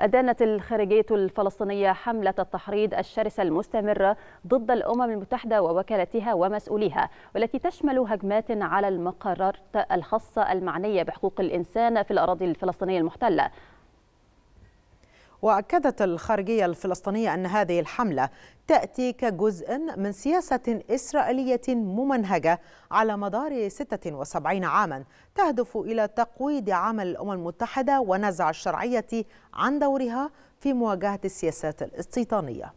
أدانت الخارجية الفلسطينية حملة التحريض الشرسة المستمرة ضد الأمم المتحدة ووكالتها ومسؤوليها والتي تشمل هجمات على المقرات الخاصة المعنية بحقوق الإنسان في الأراضي الفلسطينية المحتلة واكدت الخارجيه الفلسطينيه ان هذه الحمله تاتي كجزء من سياسه اسرائيليه ممنهجه على مدار 76 عاما تهدف الى تقويض عمل الامم المتحده ونزع الشرعيه عن دورها في مواجهه السياسات الاستيطانيه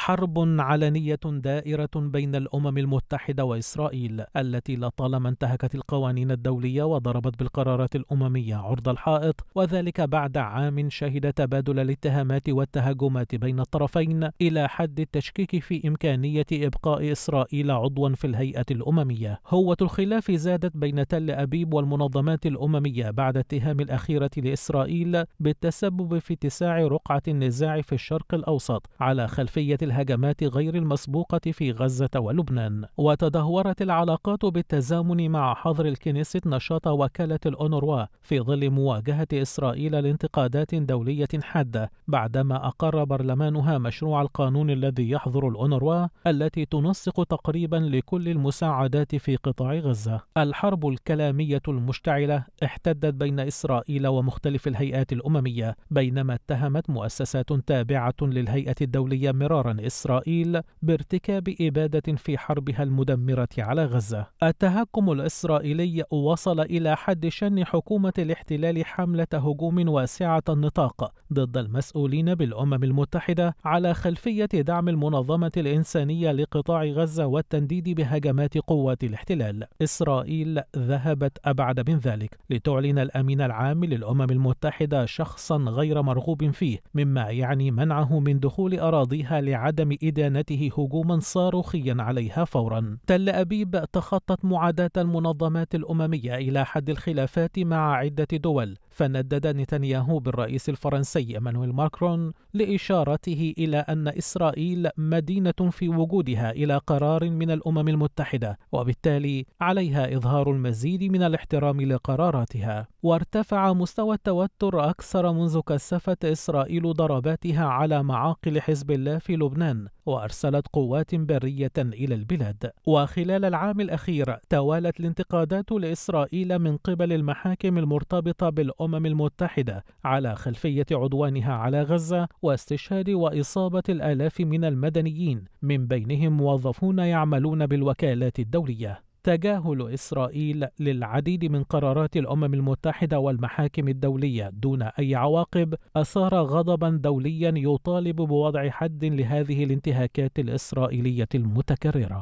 حرب علنيه دائره بين الامم المتحده واسرائيل التي لطالما انتهكت القوانين الدوليه وضربت بالقرارات الامميه عرض الحائط وذلك بعد عام شهد تبادل الاتهامات والتهاجمات بين الطرفين الى حد التشكيك في امكانيه ابقاء اسرائيل عضوا في الهيئه الامميه هوه الخلاف زادت بين تل ابيب والمنظمات الامميه بعد اتهام الاخيره لاسرائيل بالتسبب في اتساع رقعه النزاع في الشرق الاوسط على خلفيه الهجمات غير المسبوقة في غزة ولبنان وتدهورت العلاقات بالتزامن مع حظر الكنيست نشاط وكالة الأونروا في ظل مواجهة إسرائيل لانتقادات دولية حادة بعدما أقر برلمانها مشروع القانون الذي يحظر الأونروا التي تنسق تقريبا لكل المساعدات في قطاع غزة الحرب الكلامية المشتعلة احتدت بين إسرائيل ومختلف الهيئات الأممية بينما اتهمت مؤسسات تابعة للهيئة الدولية مرارا عن إسرائيل بارتكاب إبادة في حربها المدمرة على غزة. التهكم الإسرائيلي وصل إلى حد شن حكومة الاحتلال حملة هجوم واسعة النطاق ضد المسؤولين بالأمم المتحدة على خلفية دعم المنظمة الإنسانية لقطاع غزة والتنديد بهجمات قوات الاحتلال. إسرائيل ذهبت أبعد من ذلك لتعلن الأمين العام للأمم المتحدة شخصا غير مرغوب فيه، مما يعني منعه من دخول أراضيها لعمل بعدم إدانته هجوما صاروخيا عليها فورا تل أبيب تخطت معاداة المنظمات الأممية إلى حد الخلافات مع عدة دول فندد نتنياهو بالرئيس الفرنسي مانويل ماكرون لإشارته إلى أن إسرائيل مدينة في وجودها إلى قرار من الأمم المتحدة وبالتالي عليها إظهار المزيد من الاحترام لقراراتها وارتفع مستوى التوتر أكثر منذ كثفت إسرائيل ضرباتها على معاقل حزب الله في لبنان وأرسلت قوات برية إلى البلاد وخلال العام الأخير توالت الانتقادات لإسرائيل من قبل المحاكم المرتبطة بالأمم المتحدة على خلفية عدوانها على غزة واستشهاد وإصابة الآلاف من المدنيين من بينهم موظفون يعملون بالوكالات الدولية تجاهل إسرائيل للعديد من قرارات الأمم المتحدة والمحاكم الدولية دون أي عواقب أثار غضبا دوليا يطالب بوضع حد لهذه الانتهاكات الإسرائيلية المتكررة